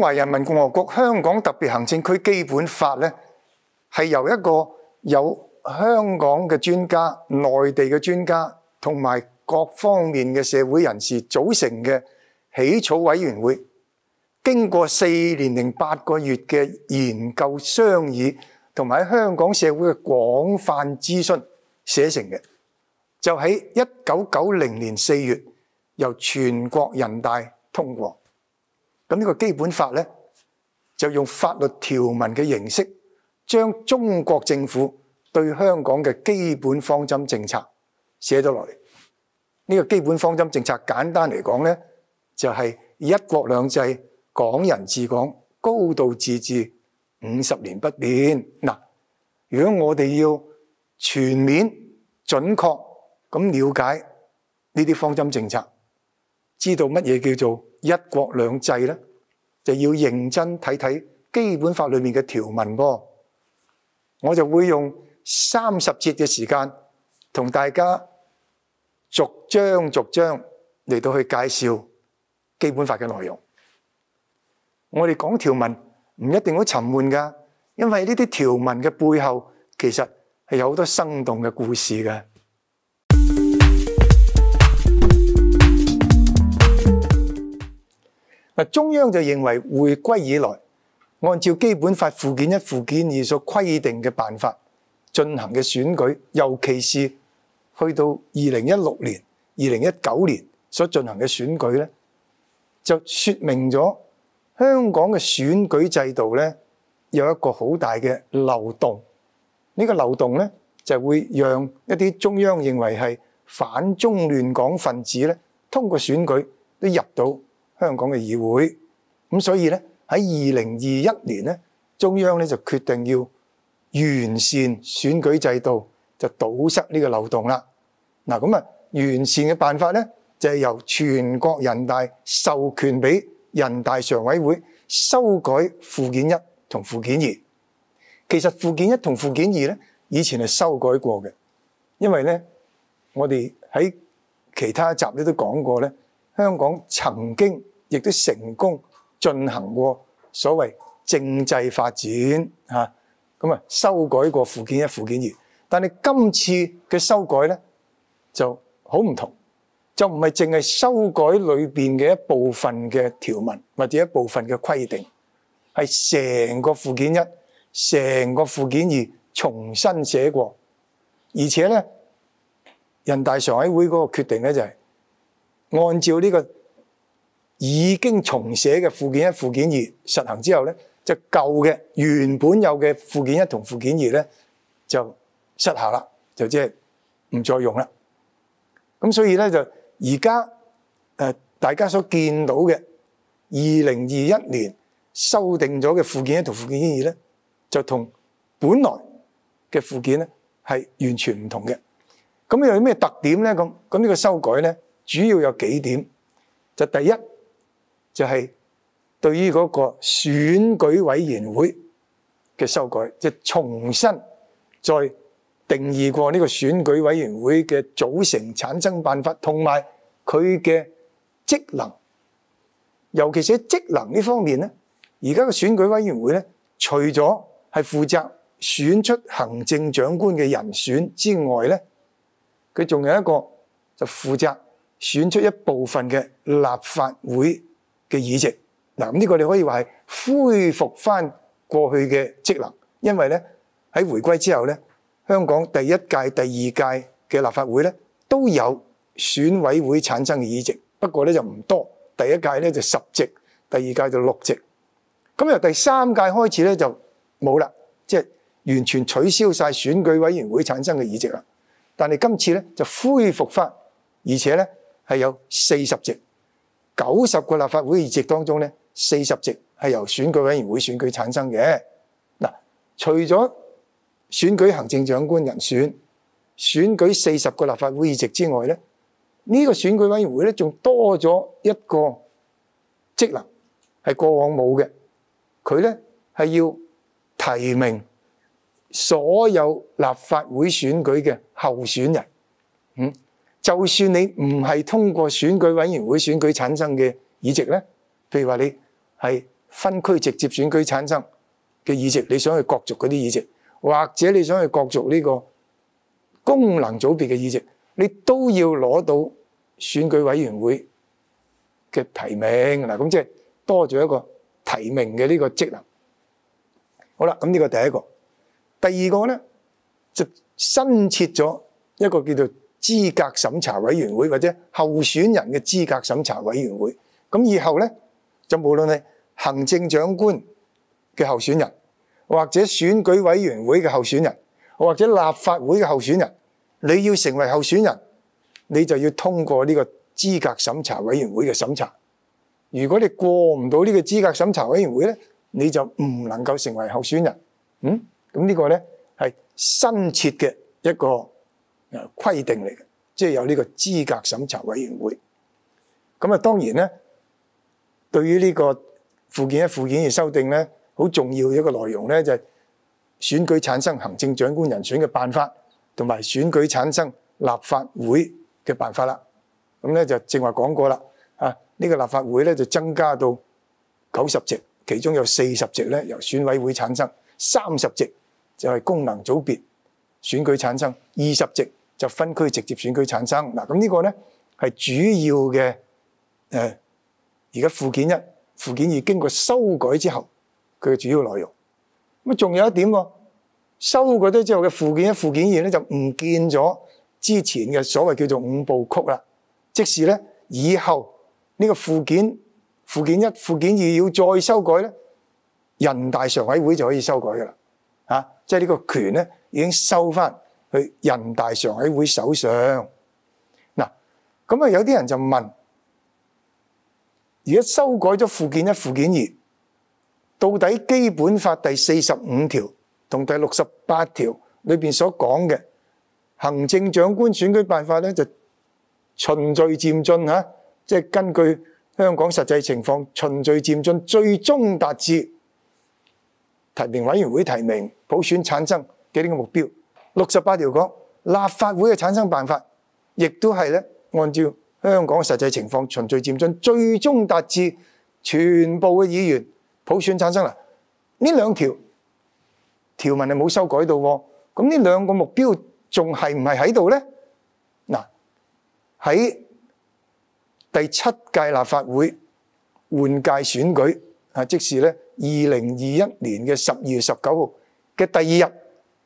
中华人民共和国香港特别行政区基本法咧，系由一个有香港嘅专家、内地嘅专家同埋各方面嘅社会人士组成嘅起草委员会，经过四年零八个月嘅研究商议，同埋喺香港社会嘅广泛咨询写成嘅，就喺一九九零年四月由全国人大通过。咁呢個基本法咧，就用法律條文嘅形式，將中國政府對香港嘅基本方針政策寫咗落嚟。呢個基本方針政策簡單嚟講咧，就係一國兩制、港人治港、高度自治，五十年不變。嗱，如果我哋要全面準確咁了解呢啲方針政策，知道乜嘢叫做一國兩制咧？就要認真睇睇基本法裏面嘅條文噃，我就會用三十節嘅時間同大家逐章逐章嚟到去介紹基本法嘅內容。我哋講條文唔一定好沉悶噶，因為呢啲條文嘅背後其實係有好多生動嘅故事嘅。中央就认为回归以来，按照基本法附件一、附件二所规定嘅办法进行嘅选举，尤其是去到二零一六年、二零一九年所进行嘅选举咧，就说明咗香港嘅选举制度咧有一个好大嘅漏洞。呢个漏洞咧，就会让一啲中央认为系反中乱港分子咧，通过选举都入到。香港嘅議會，咁所以咧喺二零二一年咧，中央咧就決定要完善選舉制度，就堵塞呢個漏洞啦。嗱，咁啊完善嘅辦法咧，就係由全國人大授權俾人大常委會修改附件一同附件二。其實附件一同附件二咧，以前係修改過嘅，因為咧我哋喺其他集咧都講過咧，香港曾經。亦都成功進行過所謂政制發展嚇，咁啊修改過附件一、附件二，但系今次嘅修改咧就好唔同，就唔係淨係修改裏邊嘅一部分嘅條文或者一部分嘅規定，係成個附件一、成個附件二重新寫過，而且咧人大常委會嗰個決定咧就係按照呢個。已經重寫嘅附件一、附件二實行之後咧，就舊嘅原本有嘅附件一同附件二咧就失效啦，就即係唔再用啦。咁所以咧就而家誒大家所見到嘅二零二一年修訂咗嘅附件一同附件二咧，就同本來嘅附件咧係完全唔同嘅。咁有有咩特點咧？咁咁呢個修改咧主要有幾點？就第一。就系对于嗰个选举委员会嘅修改，即系重新再定义过呢个选举委员会嘅组成、产生办法，同埋佢嘅职能。尤其是喺职能呢方面咧，而家嘅选举委员会咧，除咗系负责选出行政长官嘅人选之外咧，佢仲有一个就负责选出一部分嘅立法会。嘅議席，嗱咁呢個你可以話係恢復翻過去嘅職能，因為咧喺回歸之後咧，香港第一屆、第二屆嘅立法會咧都有選委會產生嘅議席，不過咧就唔多，第一屆咧就十席，第二屆就六席，咁由第三屆開始咧就冇啦，即係完全取消晒選舉委員會產生嘅議席啦。但係今次咧就恢復翻，而且咧係有四十席。九十个立法会议席当中咧，四十席系由选举委员会选举产生嘅。嗱，除咗选举行政长官人选、选举四十个立法会议席之外咧，呢个选举委员会咧仲多咗一个职能，系过往冇嘅。佢咧系要提名所有立法会选举嘅候选人。嗯。就算你唔係通過選舉委員會選舉產生嘅議席咧，譬如話你係分區直接選舉產生嘅議席，你想去角族嗰啲議席，或者你想去角族呢個功能組別嘅議席，你都要攞到選舉委員會嘅提名嗱，咁即係多咗一個提名嘅呢個職能。好啦，咁呢個第一個，第二個咧就新設咗一個叫做。资格审查委员会或者候选人嘅资格审查委员会，咁以后呢，就无论係行政长官嘅候选人，或者选举委员会嘅候选人，或者立法会嘅候选人，你要成为候选人，你就要通过呢个资格审查委员会嘅审查。如果你过唔到呢个资格审查委员会呢，你就唔能够成为候选人。嗯，咁呢个呢，系新设嘅一个。啊，規定嚟嘅，即係有呢個資格審查委員會。咁啊，當然咧，對於呢個附件一、附件二修訂咧，好重要一個內容咧，就係選舉產生行政長官人選嘅辦法，同埋選舉產生立法會嘅辦法啦。咁咧就正話講過啦，啊，呢個立法會咧就增加到九十席，其中有四十席咧由選委會產生，三十席就係功能組別選舉產生，二十席。就分區直接選舉產生嗱，咁呢個咧係主要嘅誒而家附件一、附件二經過修改之後，佢嘅主要內容。咁啊，仲有一點喎，修改咗之後嘅附件一、附件二咧就唔見咗之前嘅所謂叫做五部曲啦。即使咧以後呢個附件附件一、附件二要再修改咧，人大常委會就可以修改噶啦。啊，即係呢個權咧已經收翻。去人大常委会手上嗱，咁啊有啲人就问：而家修改咗附件一、附件二，到底《基本法》第四十五条同第六十八条里边所讲嘅行政长官选举办法咧，就循序渐进吓，即系根据。香港實際情況循序漸進，最終達至提名委員會提名、普選產生幾呢个目標？六十八条講立法會嘅產生辦法，亦都係咧按照香港實際情況循序漸進，最終達至全部嘅議員普選產生啦。呢兩條條文系冇修改到，咁呢兩個目標仲係唔係喺度咧？嗱喺第七届立法會換屆選舉啊，即是咧二零二一年嘅十二月十九號嘅第二日。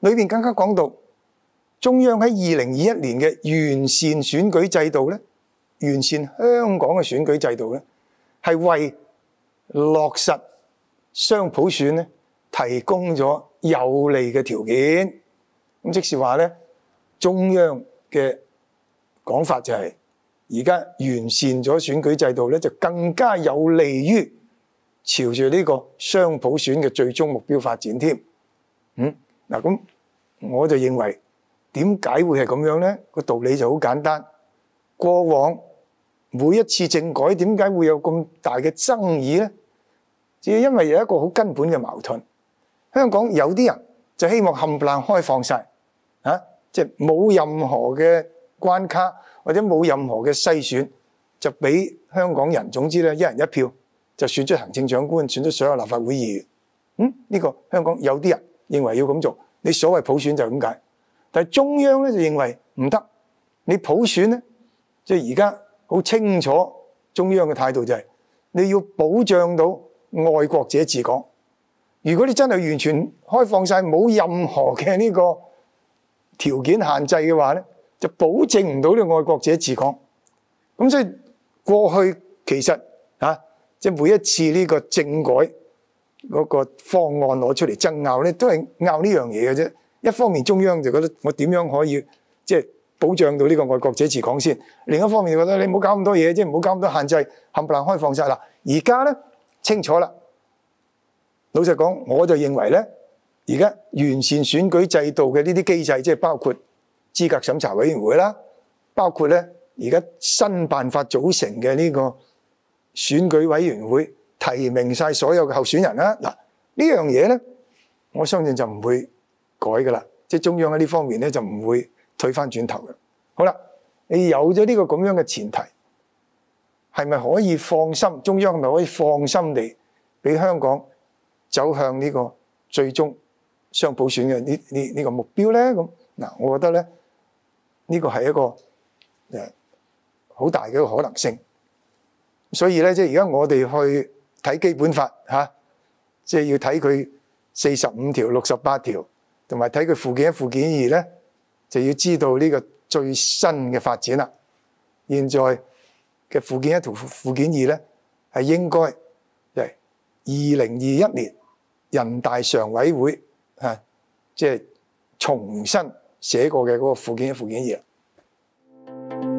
里面更加講到中央喺二零二一年嘅完善選舉制度咧，完善香港嘅選舉制度咧，係為落實雙普選咧提供咗有利嘅條件。咁即是話咧，中央嘅講法就係而家完善咗選舉制度咧，就更加有利于朝住呢個雙普選嘅最終目標發展添。嗱咁，我就認為點解會係咁樣咧？個道理就好簡單。過往每一次政改點解會有咁大嘅爭議咧？只係因為有一個好根本嘅矛盾。香港有啲人就希望冚唪唥開放晒，啊，即係冇任何嘅關卡或者冇任何嘅篩選，就俾香港人。總之咧，一人一票就選出行政長官，選出所有立法會議員。嗯，呢個香港有啲人。认为要咁做，你所谓普选就系咁解。但系中央咧就认为唔得，你普选咧，即系而家好清楚中央嘅态度就系，你要保障到爱国者治港。如果你真系完全开放晒，冇任何嘅呢个条件限制嘅话咧，就保证唔到你爱国者治港。咁所以过去其实啊，即系每一次呢个政改。嗰個方案攞出嚟爭拗咧，都係拗呢樣嘢嘅啫。一方面中央就覺得我點樣可以即係保障到呢個外國者治港先；另一方面就覺得你唔好搞咁多嘢，即係唔好搞咁多限制，冚唪唥開放晒啦。而家咧清楚啦，老實講，我就認為咧，而家完善選舉制度嘅呢啲機制，即係包括資格審查委員會啦，包括咧而家新辦法組成嘅呢個選舉委員會。提名晒所有嘅候選人啦。嗱呢樣嘢咧，我相信就唔會改噶啦。即係中央喺呢方面咧，就唔會退翻轉頭嘅。好啦，你有咗呢個咁樣嘅前提，係咪可以放心？中央係咪可以放心地俾香港走向呢個最終雙普選嘅呢？呢呢個目標咧咁嗱，我覺得咧呢個係一個誒好大嘅一個可能性。所以咧，即係而家我哋去。睇基本法嚇，即係要睇佢四十五條、六十八條，同埋睇佢附件一、附件二咧，就要知道呢個最新嘅發展啦。現在嘅附件一同附件二咧，係應該係二零二一年人大常委会嚇，即係重新寫過嘅嗰個附件一、附件二。